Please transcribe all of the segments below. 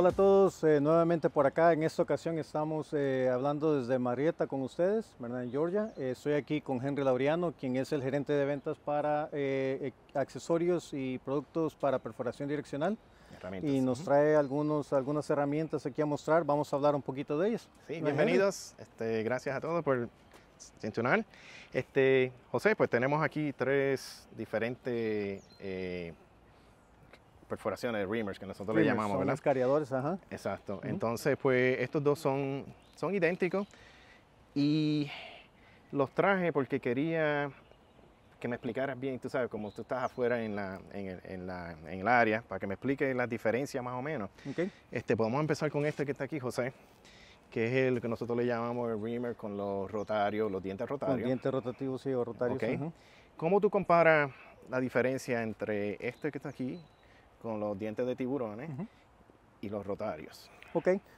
Hola a todos, eh, nuevamente por acá. En esta ocasión estamos eh, hablando desde Marieta con ustedes, ¿verdad? En Georgia. Eh, estoy aquí con Henry Laureano, quien es el gerente de ventas para accesorios y productos para perforación direccional. Y nos trae algunos, algunas herramientas aquí a mostrar. Vamos a hablar un poquito de ellas. Sí, bienvenidos. Este, gracias a todos por cinturar. Este, José, pues tenemos aquí tres diferentes perforaciones, reamers, que nosotros le llamamos, son ¿verdad? ajá. Exacto. Entonces, pues estos dos son, son idénticos y los traje porque quería que me explicaras bien, tú sabes, como tú estás afuera en, la, en, el, en, el área, para que me expliques las diferencias más o menos. Okay. Este, podemos pues, empezar con este que está aquí, José, que es el que nosotros le llamamos el reamer con los rotarios, los dientes rotarios. Los dientes rotativos, sí, o rotarios. Okay. ¿Cómo tú comparas la diferencia entre este que está aquí con los dientes de tiburones y los rotarios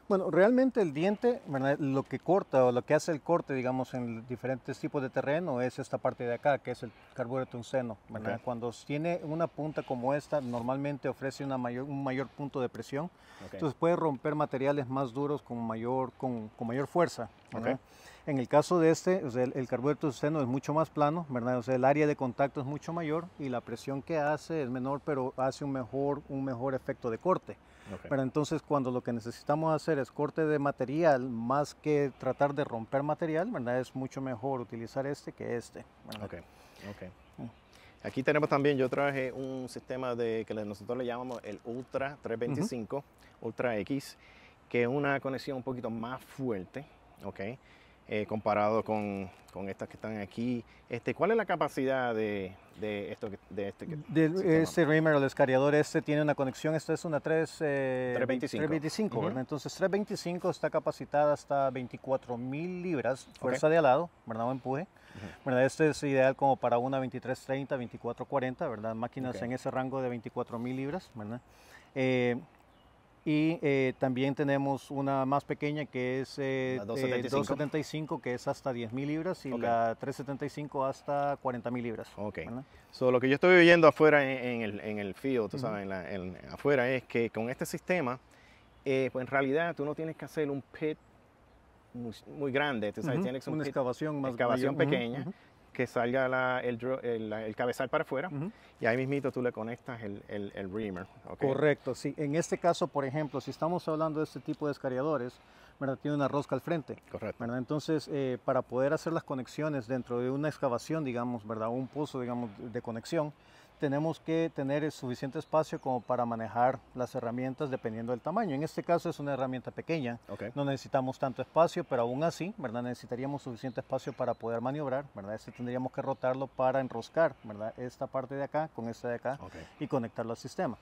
bueno, realmente el diente, eh, lo que corta o lo que hace el corte, digamos, en diferentes tipos de terreno es esta parte de acá, que es el carburo tungsteno. seno. Cuando tiene una punta como esta, normalmente ofrece una mayor, un mayor punto de presión. Entonces puede romper materiales más duros con mayor, con, mayor fuerza. En el caso de este, el, el de tungsteno es mucho más plano, ¿verdad? O sea, el área de contacto es mucho mayor y la presión que hace es menor, pero hace un mejor, un mejor efecto de corte. Pero entonces cuando lo que necesitamos hacer es corte de material más que tratar de romper material, ¿verdad? Es mucho mejor utilizar este que este. Okay. Mm. Aquí tenemos también, yo traje un sistema de que nosotros le llamamos el Ultra 325, Ultra X, que es una conexión un poquito más fuerte, ¿ok? Eh, comparado con, con, estas que están aquí. Este, ¿Cuál es la capacidad de, de esto de este Este reamer, el escariador este, tiene una conexión, esta es una 3, 325. Eh, Entonces 325 está capacitada hasta 24 mil libras, fuerza de alado, ¿verdad? O empuje. Bueno, Este es ideal como para una 2330, 2440, ¿verdad? Máquinas en ese rango de 24,000 mil libras, ¿verdad? Eh, y eh, también tenemos una más pequeña que es eh, la 275. Eh, que es hasta 10.000 libras, y la 375 hasta 40.000 libras. Ok. lo que yo estoy viendo afuera en, el, en el, field, tú sabes, en afuera, es que con este sistema, eh, pues en realidad tú no tienes que hacer un pit muy, grande, tú sabes, tienes una excavación más pequeña que salga el, cabezal para afuera y ahí mismito tú le conectas el, reamer. Correcto, sí. En este caso, por ejemplo, si estamos hablando de este tipo de escariadores, ¿verdad? tiene una rosca al frente. Correcto. Entonces, eh, para poder hacer las conexiones dentro de una excavación, digamos, ¿verdad? un pozo digamos, de conexión, tenemos que tener suficiente espacio como para manejar las herramientas dependiendo del tamaño. En este caso es una herramienta pequeña, no necesitamos tanto espacio, pero aún así, ¿verdad? Necesitaríamos suficiente espacio para poder maniobrar, ¿verdad? Este tendríamos que rotarlo para enroscar, ¿verdad? Esta parte de acá con esta de acá y conectarlo al sistema.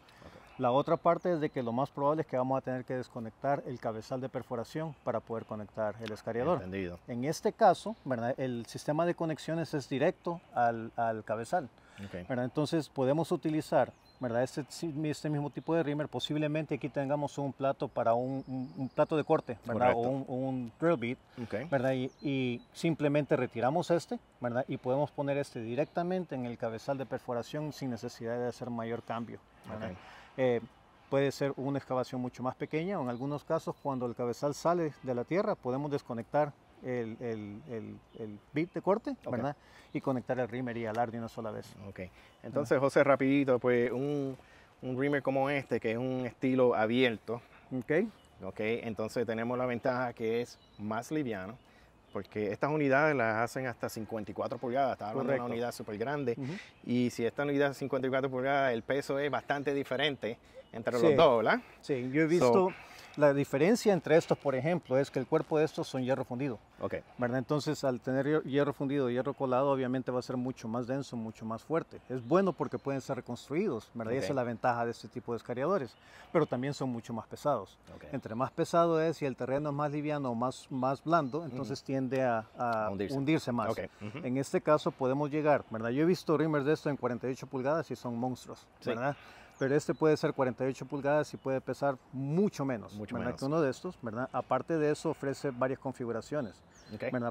La otra parte es de que lo más probable es que vamos a tener que desconectar el cabezal de perforación para poder conectar el escariador. Entendido. En este caso, el sistema de conexiones es directo al, cabezal. Entonces podemos utilizar ¿verdad? Este, este, mismo tipo de rímer, posiblemente aquí tengamos un plato para un, plato de corte, ¿verdad? O un, drill bit, ¿verdad? Y, simplemente retiramos este, ¿verdad? Y podemos poner este directamente en el cabezal de perforación sin necesidad de hacer mayor cambio, eh, puede ser una excavación mucho más pequeña o en algunos casos cuando el cabezal sale de la tierra podemos desconectar el, el, el, el bit de corte, ¿verdad? Y conectar el rimmer y alar de una sola vez. Ok. Entonces, José, rapidito, pues un, un rimmer como este, que es un estilo abierto. Ok. Ok, entonces tenemos la ventaja que es más liviano porque estas unidades las hacen hasta 54 pulgadas, estaba hablando de una unidad súper grande, y si esta unidad es 54 pulgadas, el peso es bastante diferente entre los dos, ¿verdad? Sí, yo he visto, la diferencia entre estos, por ejemplo, es que el cuerpo de estos son hierro fundido. ¿verdad? Entonces, al tener hierro fundido y hierro colado, obviamente va a ser mucho más denso, mucho más fuerte. Es bueno porque pueden ser reconstruidos, ¿verdad? esa es la ventaja de este tipo de escariadores. Pero también son mucho más pesados. Entre más pesado es y el terreno es más liviano o más, más blando, entonces tiende a, a, hundirse. más. En este caso podemos llegar, ¿verdad? Yo he visto rimers de esto en 48 pulgadas y son monstruos, pero este puede ser 48 pulgadas y puede pesar mucho menos, uno de estos, ¿verdad? Aparte de eso ofrece varias configuraciones,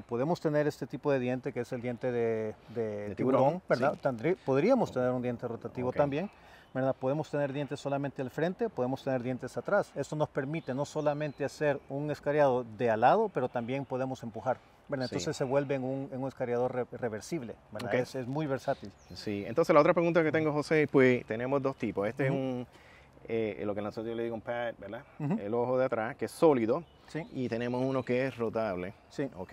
Podemos tener este tipo de diente que es el diente de, tiburón, podríamos tener un diente rotativo también, ¿verdad? Podemos tener dientes solamente al frente, podemos tener dientes atrás. Esto nos permite no solamente hacer un escariado de al lado, pero también podemos empujar. Bueno, entonces se vuelve un, escariador reversible, okay. es, muy versátil. Sí, entonces la otra pregunta que tengo, José, pues tenemos dos tipos. Este es un, eh, lo que nosotros le digo un pad, ¿verdad? El ojo de atrás, que es sólido, y tenemos uno que es rotable, sí. ¿ok?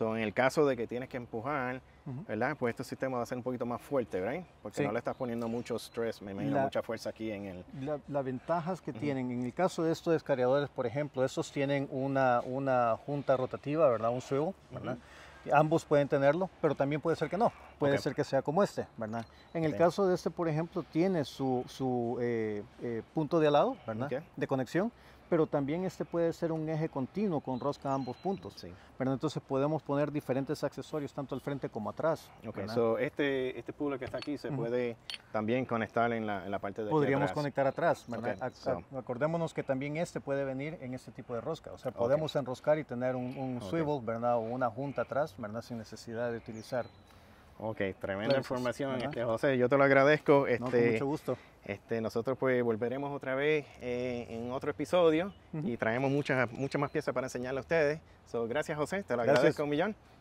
en el caso de que tienes que empujar, ¿verdad? Pues este sistema va a ser un poquito más fuerte, ¿verdad? Porque no le estás poniendo mucho estrés, me imagino, mucha fuerza aquí en el... Las ventajas que tienen, en el caso de estos descargadores, por ejemplo, estos tienen una, una junta rotativa, ¿verdad? Un suelo, ¿verdad? Ambos pueden tenerlo, pero también puede ser que no. Puede ser que sea como este, ¿verdad? En el caso de este, por ejemplo, tiene su, su eh, eh, punto de alado, ¿verdad? De conexión pero también este puede ser un eje continuo con rosca a ambos puntos. Pero entonces podemos poner diferentes accesorios tanto al frente como atrás. Okay, so este, este puzzle que está aquí se puede también conectar en la, en la parte de Podríamos conectar atrás. Okay, Acordémonos que también este puede venir en este tipo de rosca. O sea, podemos enroscar y tener un, un swivel ¿verdad? o una junta atrás ¿verdad? sin necesidad de utilizar Ok, tremenda información, este, José. Yo te lo agradezco. Este, mucho gusto. Este, nosotros pues volveremos otra vez eh, en otro episodio y traemos muchas muchas más piezas para enseñarles a ustedes. So, gracias, José. Te lo agradezco un millón.